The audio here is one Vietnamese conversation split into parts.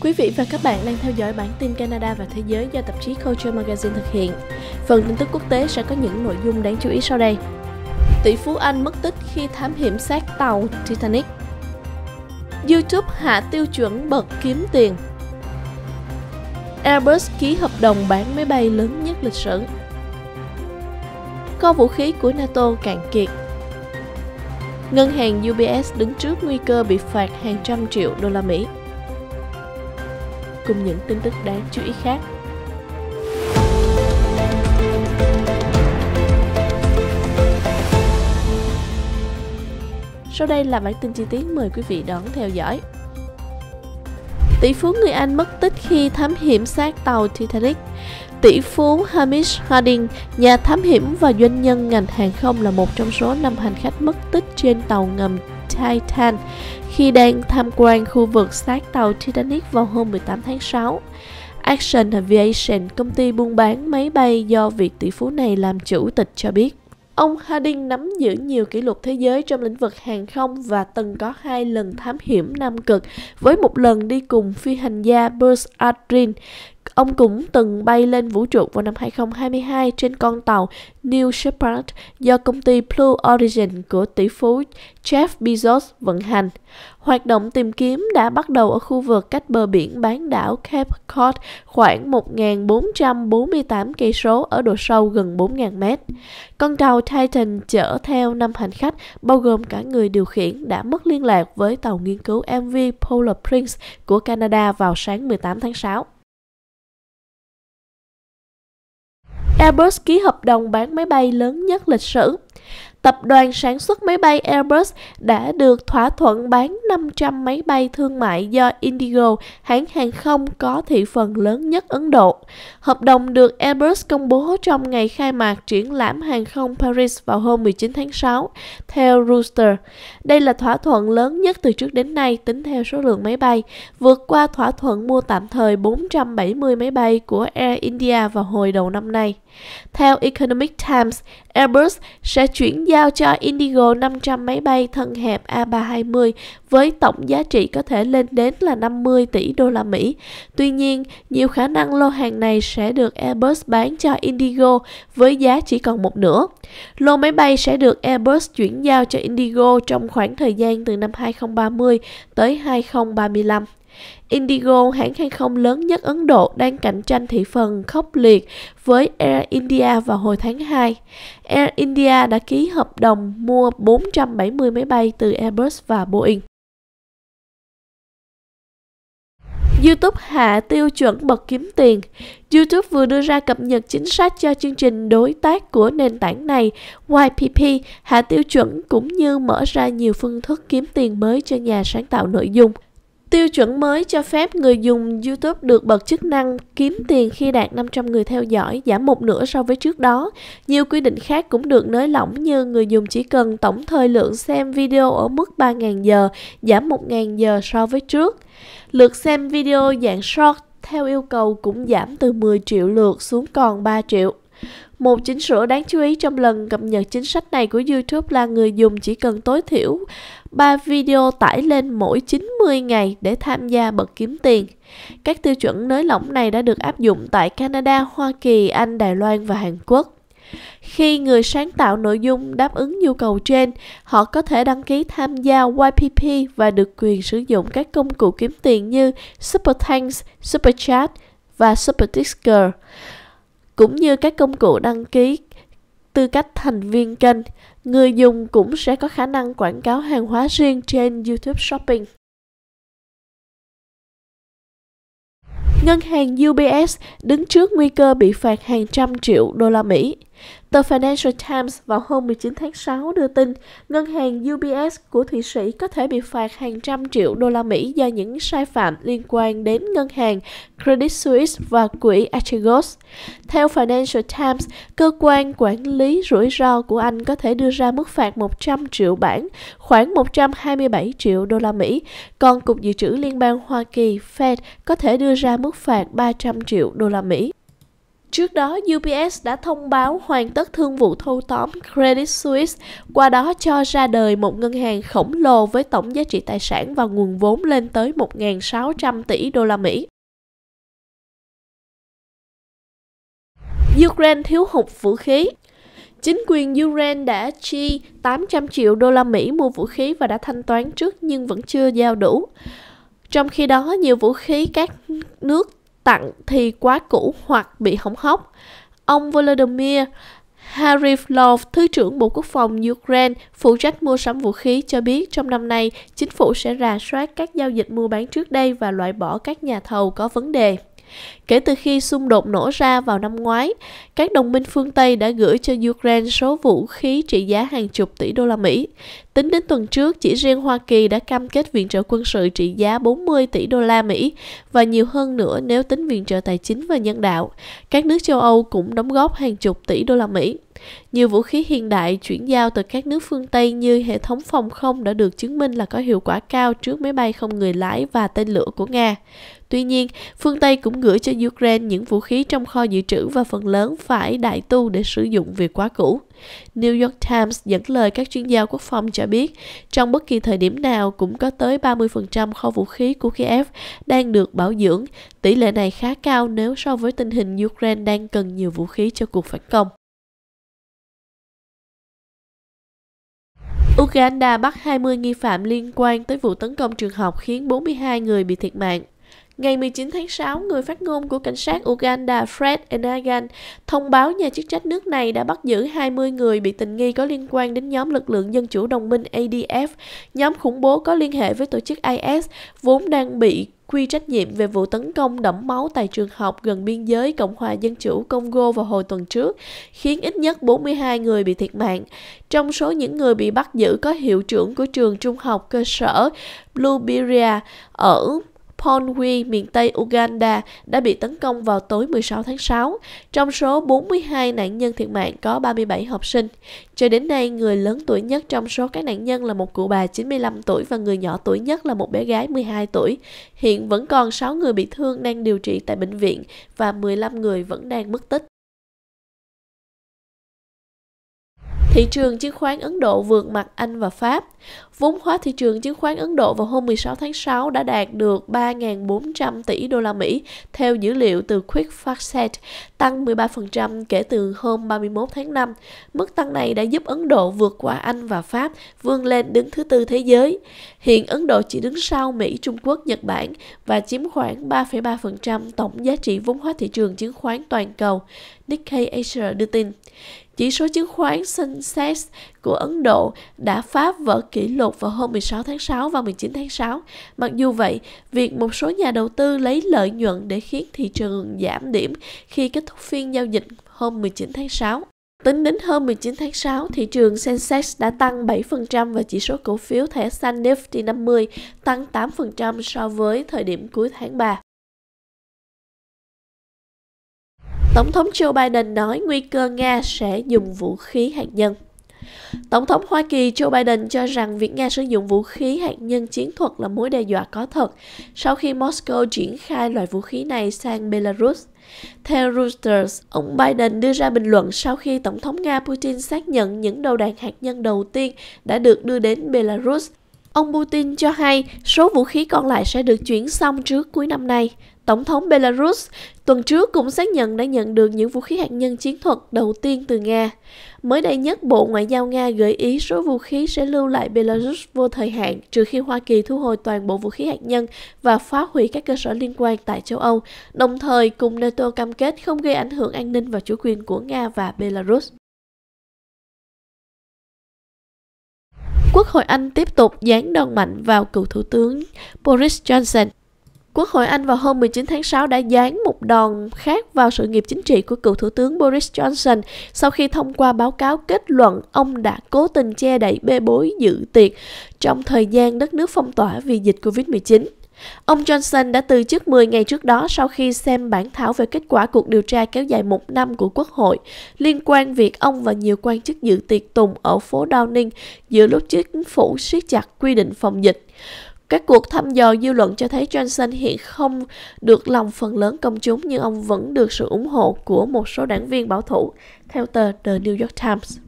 Quý vị và các bạn đang theo dõi bản tin Canada và Thế giới do tạp chí Culture Magazine thực hiện. Phần tin tức quốc tế sẽ có những nội dung đáng chú ý sau đây. Tỷ phú Anh mất tích khi thám hiểm xác tàu Titanic. YouTube hạ tiêu chuẩn bậc kiếm tiền. Airbus ký hợp đồng bán máy bay lớn nhất lịch sử. Kho vũ khí của NATO cạn kiệt. Ngân hàng UBS đứng trước nguy cơ bị phạt hàng trăm triệu đô la Mỹ cùng những tin tức đáng chú ý khác. Sau đây là bản tin chi tiết mời quý vị đón theo dõi. Tỷ phú người Anh mất tích khi thám hiểm xác tàu Titanic. Tỷ phú Hamish Harding, nhà thám hiểm và doanh nhân ngành hàng không là một trong số năm hành khách mất tích trên tàu ngầm Titan khi đang tham quan khu vực xác tàu Titanic vào hôm 18 tháng 6. Action Aviation, công ty buôn bán máy bay do vị tỷ phú này làm chủ tịch cho biết. Ông Harding nắm giữ nhiều kỷ lục thế giới trong lĩnh vực hàng không và từng có hai lần thám hiểm Nam Cực với một lần đi cùng phi hành gia Buzz Aldrin Ông cũng từng bay lên vũ trụ vào năm 2022 trên con tàu New Shepard do công ty Blue Origin của tỷ phú Jeff Bezos vận hành. Hoạt động tìm kiếm đã bắt đầu ở khu vực cách bờ biển bán đảo Cape Cod khoảng 1.448 cây số ở độ sâu gần 4.000 mét. Con tàu Titan chở theo 5 hành khách, bao gồm cả người điều khiển đã mất liên lạc với tàu nghiên cứu MV Polar Prince của Canada vào sáng 18 tháng 6. Airbus ký hợp đồng bán máy bay lớn nhất lịch sử. Tập đoàn sản xuất máy bay Airbus đã được thỏa thuận bán 500 máy bay thương mại do Indigo, hãng hàng không có thị phần lớn nhất Ấn Độ. Hợp đồng được Airbus công bố trong ngày khai mạc triển lãm hàng không Paris vào hôm 19 tháng 6, theo Rooster. Đây là thỏa thuận lớn nhất từ trước đến nay tính theo số lượng máy bay, vượt qua thỏa thuận mua tạm thời 470 máy bay của Air India vào hồi đầu năm nay. Theo Economic Times, Airbus sẽ chuyển giao cho Indigo 500 máy bay thân hẹp A320 với tổng giá trị có thể lên đến là 50 tỷ đô la Mỹ. Tuy nhiên, nhiều khả năng lô hàng này sẽ được Airbus bán cho Indigo với giá chỉ còn một nửa. Lô máy bay sẽ được Airbus chuyển giao cho Indigo trong khoảng thời gian từ năm 2030 tới 2035. Indigo, hãng hàng không lớn nhất Ấn Độ, đang cạnh tranh thị phần khốc liệt với Air India vào hồi tháng 2. Air India đã ký hợp đồng mua 470 máy bay từ Airbus và Boeing. YouTube hạ tiêu chuẩn bậc kiếm tiền. YouTube vừa đưa ra cập nhật chính sách cho chương trình đối tác của nền tảng này, YPP, hạ tiêu chuẩn cũng như mở ra nhiều phương thức kiếm tiền mới cho nhà sáng tạo nội dung. Tiêu chuẩn mới cho phép người dùng YouTube được bật chức năng kiếm tiền khi đạt 500 người theo dõi, giảm một nửa so với trước đó. Nhiều quy định khác cũng được nới lỏng như người dùng chỉ cần tổng thời lượng xem video ở mức 3.000 giờ, giảm 1.000 giờ so với trước. Lượt xem video dạng short theo yêu cầu cũng giảm từ 10 triệu lượt xuống còn 3 triệu. Một chỉnh sửa đáng chú ý trong lần cập nhật chính sách này của YouTube là người dùng chỉ cần tối thiểu 3 video tải lên mỗi 90 ngày để tham gia bật kiếm tiền. Các tiêu chuẩn nới lỏng này đã được áp dụng tại Canada, Hoa Kỳ, Anh, Đài Loan và Hàn Quốc. Khi người sáng tạo nội dung đáp ứng nhu cầu trên, họ có thể đăng ký tham gia YPP và được quyền sử dụng các công cụ kiếm tiền như Super Thanks, Super Chat và Super Ticker, cũng như các công cụ đăng ký tư cách thành viên kênh, người dùng cũng sẽ có khả năng quảng cáo hàng hóa riêng trên YouTube Shopping. Ngân hàng UBS đứng trước nguy cơ bị phạt hàng trăm triệu đô la Mỹ Tờ Financial Times vào hôm 19 tháng 6 đưa tin ngân hàng UBS của Thụy Sĩ có thể bị phạt hàng trăm triệu đô la Mỹ do những sai phạm liên quan đến ngân hàng Credit Suisse và quỹ Archegos. Theo Financial Times, cơ quan quản lý rủi ro của Anh có thể đưa ra mức phạt 100 triệu bảng, khoảng 127 triệu đô la Mỹ, còn Cục Dự trữ Liên bang Hoa Kỳ Fed có thể đưa ra mức phạt 300 triệu đô la Mỹ. Trước đó, UBS đã thông báo hoàn tất thương vụ thâu tóm Credit Suisse, qua đó cho ra đời một ngân hàng khổng lồ với tổng giá trị tài sản và nguồn vốn lên tới 1.600 tỷ đô la Mỹ. Ukraine thiếu hụt vũ khí Chính quyền Ukraine đã chi 800 triệu đô la Mỹ mua vũ khí và đã thanh toán trước nhưng vẫn chưa giao đủ. Trong khi đó, nhiều vũ khí các nước tặng thì quá cũ hoặc bị hỏng hóc. Ông Volodymyr Hariflov, Thứ trưởng Bộ Quốc phòng Ukraine, phụ trách mua sắm vũ khí, cho biết trong năm nay, chính phủ sẽ rà soát các giao dịch mua bán trước đây và loại bỏ các nhà thầu có vấn đề. Kể từ khi xung đột nổ ra vào năm ngoái, các đồng minh phương Tây đã gửi cho Ukraine số vũ khí trị giá hàng chục tỷ đô la Mỹ. Tính đến tuần trước, chỉ riêng Hoa Kỳ đã cam kết viện trợ quân sự trị giá 40 tỷ đô la Mỹ và nhiều hơn nữa nếu tính viện trợ tài chính và nhân đạo. Các nước châu Âu cũng đóng góp hàng chục tỷ đô la Mỹ. Nhiều vũ khí hiện đại chuyển giao từ các nước phương Tây như hệ thống phòng không đã được chứng minh là có hiệu quả cao trước máy bay không người lái và tên lửa của Nga. Tuy nhiên, phương Tây cũng gửi cho Ukraine những vũ khí trong kho dự trữ và phần lớn phải đại tu để sử dụng việc quá cũ. New York Times dẫn lời các chuyên gia quốc phòng cho biết, trong bất kỳ thời điểm nào cũng có tới 30% kho vũ khí của Kiev đang được bảo dưỡng. Tỷ lệ này khá cao nếu so với tình hình Ukraine đang cần nhiều vũ khí cho cuộc phản công. Uganda bắt 20 nghi phạm liên quan tới vụ tấn công trường học khiến 42 người bị thiệt mạng. Ngày 19 tháng 6, người phát ngôn của cảnh sát Uganda Fred Enagan thông báo nhà chức trách nước này đã bắt giữ 20 người bị tình nghi có liên quan đến nhóm lực lượng dân chủ đồng minh ADF, nhóm khủng bố có liên hệ với tổ chức IS, vốn đang bị quy trách nhiệm về vụ tấn công đẫm máu tại trường học gần biên giới Cộng hòa Dân chủ Congo vào hồi tuần trước, khiến ít nhất 42 người bị thiệt mạng. Trong số những người bị bắt giữ có hiệu trưởng của trường trung học cơ sở Blueberry ở Pongwi, miền Tây Uganda đã bị tấn công vào tối 16 tháng 6. Trong số 42 nạn nhân thiệt mạng có 37 học sinh. Cho đến nay, người lớn tuổi nhất trong số các nạn nhân là một cụ bà 95 tuổi và người nhỏ tuổi nhất là một bé gái 12 tuổi. Hiện vẫn còn 6 người bị thương đang điều trị tại bệnh viện và 15 người vẫn đang mất tích. Thị trường chứng khoán Ấn Độ vượt mặt Anh và Pháp. Vốn hóa thị trường chứng khoán Ấn Độ vào hôm 16 tháng 6 đã đạt được 3.400 tỷ đô la Mỹ theo dữ liệu từ QuickFactSet, tăng 13% kể từ hôm 31 tháng 5. Mức tăng này đã giúp Ấn Độ vượt qua Anh và Pháp, vươn lên đứng thứ tư thế giới. Hiện Ấn Độ chỉ đứng sau Mỹ, Trung Quốc, Nhật Bản và chiếm khoảng 3,3% tổng giá trị vốn hóa thị trường chứng khoán toàn cầu. Nikkei Asia đưa tin. Chỉ số chứng khoán Sensex của Ấn Độ đã phá vỡ kỷ lục vào hôm 16 tháng 6 và 19 tháng 6. Mặc dù vậy, việc một số nhà đầu tư lấy lợi nhuận để khiến thị trường giảm điểm khi kết thúc phiên giao dịch hôm 19 tháng 6. Tính đến hôm 19 tháng 6, thị trường Sensex đã tăng 7% và chỉ số cổ phiếu thẻ xanh Nifty 50 tăng 8% so với thời điểm cuối tháng 3. Tổng thống Joe Biden nói nguy cơ Nga sẽ dùng vũ khí hạt nhân. Tổng thống Hoa Kỳ Joe Biden cho rằng việc Nga sử dụng vũ khí hạt nhân chiến thuật là mối đe dọa có thật sau khi Moscow triển khai loại vũ khí này sang Belarus. Theo Reuters, ông Biden đưa ra bình luận sau khi Tổng thống Nga Putin xác nhận những đầu đạn hạt nhân đầu tiên đã được đưa đến Belarus Ông Putin cho hay số vũ khí còn lại sẽ được chuyển xong trước cuối năm nay. Tổng thống Belarus tuần trước cũng xác nhận đã nhận được những vũ khí hạt nhân chiến thuật đầu tiên từ Nga. Mới đây nhất, Bộ Ngoại giao Nga gợi ý số vũ khí sẽ lưu lại Belarus vô thời hạn trừ khi Hoa Kỳ thu hồi toàn bộ vũ khí hạt nhân và phá hủy các cơ sở liên quan tại châu Âu, đồng thời cùng NATO cam kết không gây ảnh hưởng an ninh và chủ quyền của Nga và Belarus. Quốc hội Anh tiếp tục giáng đòn mạnh vào cựu Thủ tướng Boris Johnson Quốc hội Anh vào hôm 19 tháng 6 đã dán một đòn khác vào sự nghiệp chính trị của cựu Thủ tướng Boris Johnson sau khi thông qua báo cáo kết luận ông đã cố tình che đậy bê bối dự tiệc trong thời gian đất nước phong tỏa vì dịch Covid-19. Ông Johnson đã từ chức 10 ngày trước đó sau khi xem bản thảo về kết quả cuộc điều tra kéo dài một năm của Quốc hội liên quan việc ông và nhiều quan chức dự tiệc tùng ở phố Downing giữa lúc chính phủ siết chặt quy định phòng dịch. Các cuộc thăm dò dư luận cho thấy Johnson hiện không được lòng phần lớn công chúng nhưng ông vẫn được sự ủng hộ của một số đảng viên bảo thủ, theo tờ The New York Times.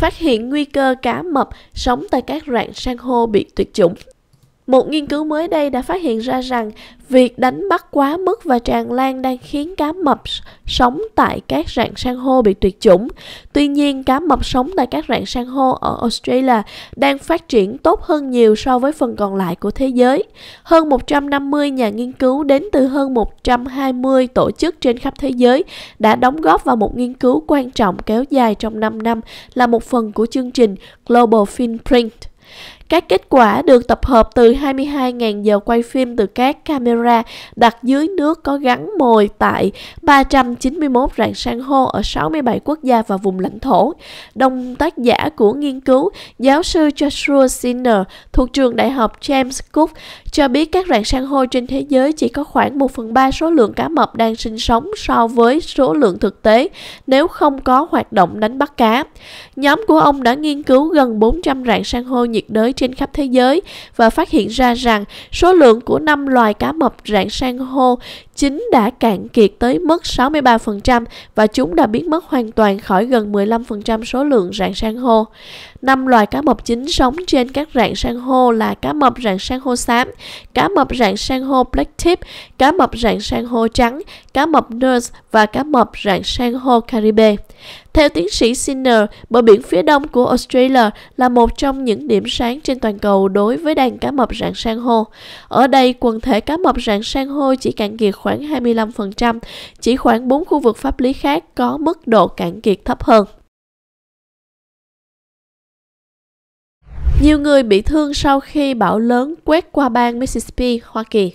Phát hiện nguy cơ cá mập sống tại các rạn san hô bị tuyệt chủng một nghiên cứu mới đây đã phát hiện ra rằng việc đánh bắt quá mức và tràn lan đang khiến cá mập sống tại các rạn san hô bị tuyệt chủng. Tuy nhiên, cá mập sống tại các rạn san hô ở Australia đang phát triển tốt hơn nhiều so với phần còn lại của thế giới. Hơn 150 nhà nghiên cứu đến từ hơn 120 tổ chức trên khắp thế giới đã đóng góp vào một nghiên cứu quan trọng kéo dài trong 5 năm là một phần của chương trình Global Finprint. Các kết quả được tập hợp từ 22.000 giờ quay phim từ các camera đặt dưới nước có gắn mồi tại 391 rạn san hô ở 67 quốc gia và vùng lãnh thổ. Đồng tác giả của nghiên cứu, giáo sư Joshua Sinner thuộc trường Đại học James Cook cho biết các rạn san hô trên thế giới chỉ có khoảng 1 phần 3 số lượng cá mập đang sinh sống so với số lượng thực tế nếu không có hoạt động đánh bắt cá. Nhóm của ông đã nghiên cứu gần 400 rạn san hô nhiệt đới trên khắp thế giới và phát hiện ra rằng số lượng của năm loài cá mập rạn san hô chính đã cạn kiệt tới mức 63% và chúng đã biến mất hoàn toàn khỏi gần 15% số lượng rạn san hô. Năm loài cá mập chính sống trên các rạn san hô là cá mập rạn san hô xám, cá mập rạn san hô black tip, cá mập rạn san hô trắng, cá mập nurse và cá mập rạn san hô Caribe. Theo tiến sĩ Sinner, bờ biển phía đông của Australia là một trong những điểm sáng trên toàn cầu đối với đàn cá mập rạn san hô. Ở đây, quần thể cá mập rạn san hô chỉ cạn kiệt khoảng 25%, chỉ khoảng 4 khu vực pháp lý khác có mức độ cạn kiệt thấp hơn. Nhiều người bị thương sau khi bão lớn quét qua bang Mississippi, Hoa Kỳ.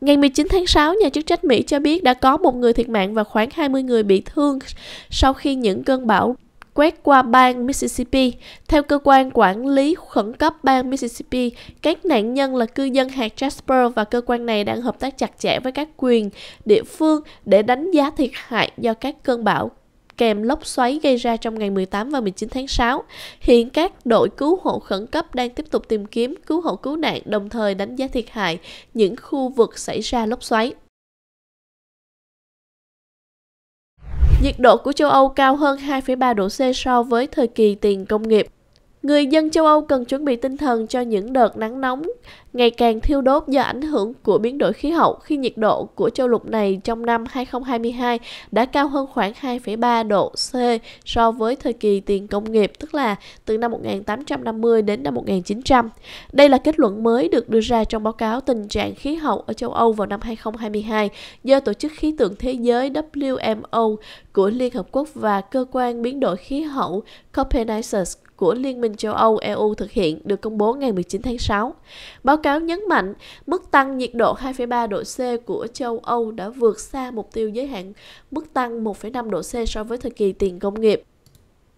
Ngày 19 tháng 6, nhà chức trách Mỹ cho biết đã có một người thiệt mạng và khoảng 20 người bị thương sau khi những cơn bão quét qua bang Mississippi. Theo cơ quan quản lý khẩn cấp bang Mississippi, các nạn nhân là cư dân hạt Jasper và cơ quan này đang hợp tác chặt chẽ với các quyền địa phương để đánh giá thiệt hại do các cơn bão kèm lốc xoáy gây ra trong ngày 18 và 19 tháng 6. Hiện các đội cứu hộ khẩn cấp đang tiếp tục tìm kiếm cứu hộ cứu nạn đồng thời đánh giá thiệt hại những khu vực xảy ra lốc xoáy. Nhiệt độ của châu Âu cao hơn 2,3 độ C so với thời kỳ tiền công nghiệp. Người dân châu Âu cần chuẩn bị tinh thần cho những đợt nắng nóng ngày càng thiêu đốt do ảnh hưởng của biến đổi khí hậu khi nhiệt độ của châu lục này trong năm 2022 đã cao hơn khoảng 2,3 độ C so với thời kỳ tiền công nghiệp, tức là từ năm 1850 đến năm 1900. Đây là kết luận mới được đưa ra trong báo cáo tình trạng khí hậu ở châu Âu vào năm 2022 do Tổ chức Khí tượng Thế giới WMO của Liên Hợp Quốc và Cơ quan Biến đổi Khí hậu Copernicus của Liên minh châu Âu EU thực hiện được công bố ngày 19 tháng 6. Báo cáo nhấn mạnh mức tăng nhiệt độ 2,3 độ C của châu Âu đã vượt xa mục tiêu giới hạn mức tăng 1,5 độ C so với thời kỳ tiền công nghiệp.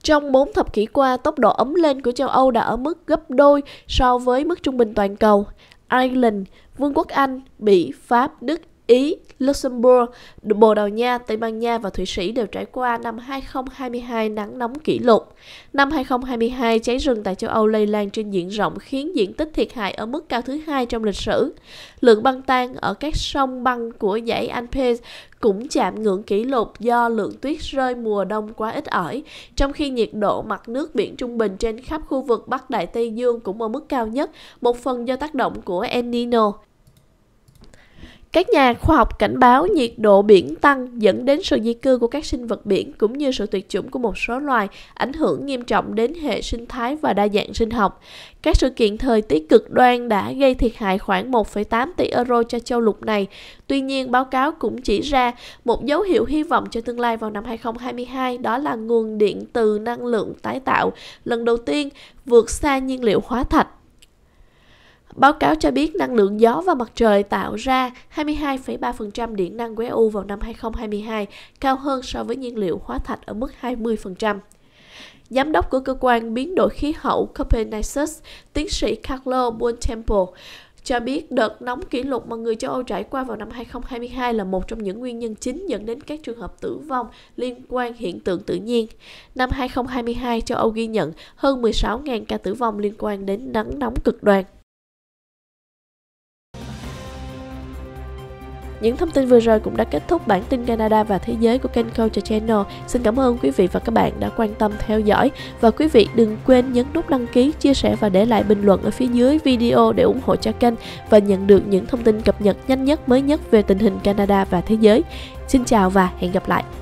Trong 4 thập kỷ qua, tốc độ ấm lên của châu Âu đã ở mức gấp đôi so với mức trung bình toàn cầu. Ireland, Vương quốc Anh, Bỉ, Pháp, Đức, Ý, Luxembourg, Bồ Đào Nha, Tây Ban Nha và Thụy Sĩ đều trải qua năm 2022 nắng nóng kỷ lục. Năm 2022, cháy rừng tại châu Âu lây lan trên diện rộng khiến diện tích thiệt hại ở mức cao thứ hai trong lịch sử. Lượng băng tan ở các sông băng của dãy Alpes cũng chạm ngưỡng kỷ lục do lượng tuyết rơi mùa đông quá ít ỏi, trong khi nhiệt độ mặt nước biển trung bình trên khắp khu vực Bắc Đại Tây Dương cũng ở mức cao nhất, một phần do tác động của El Nino. Các nhà khoa học cảnh báo nhiệt độ biển tăng dẫn đến sự di cư của các sinh vật biển cũng như sự tuyệt chủng của một số loài, ảnh hưởng nghiêm trọng đến hệ sinh thái và đa dạng sinh học. Các sự kiện thời tiết cực đoan đã gây thiệt hại khoảng 1,8 tỷ euro cho châu lục này. Tuy nhiên, báo cáo cũng chỉ ra một dấu hiệu hy vọng cho tương lai vào năm 2022 đó là nguồn điện từ năng lượng tái tạo lần đầu tiên vượt xa nhiên liệu hóa thạch. Báo cáo cho biết năng lượng gió và mặt trời tạo ra 22,3% điện năng của EU vào năm 2022, cao hơn so với nhiên liệu hóa thạch ở mức 20%. Giám đốc của cơ quan biến đổi khí hậu Copernicus, tiến sĩ Carlo Buontempo, cho biết đợt nóng kỷ lục mà người châu Âu trải qua vào năm 2022 là một trong những nguyên nhân chính dẫn đến các trường hợp tử vong liên quan hiện tượng tự nhiên. Năm 2022, châu Âu ghi nhận hơn 16.000 ca tử vong liên quan đến nắng nóng cực đoan. Những thông tin vừa rồi cũng đã kết thúc bản tin Canada và thế giới của kênh Culture Channel. Xin cảm ơn quý vị và các bạn đã quan tâm theo dõi và quý vị đừng quên nhấn nút đăng ký, chia sẻ và để lại bình luận ở phía dưới video để ủng hộ cho kênh và nhận được những thông tin cập nhật nhanh nhất mới nhất về tình hình Canada và thế giới. Xin chào và hẹn gặp lại.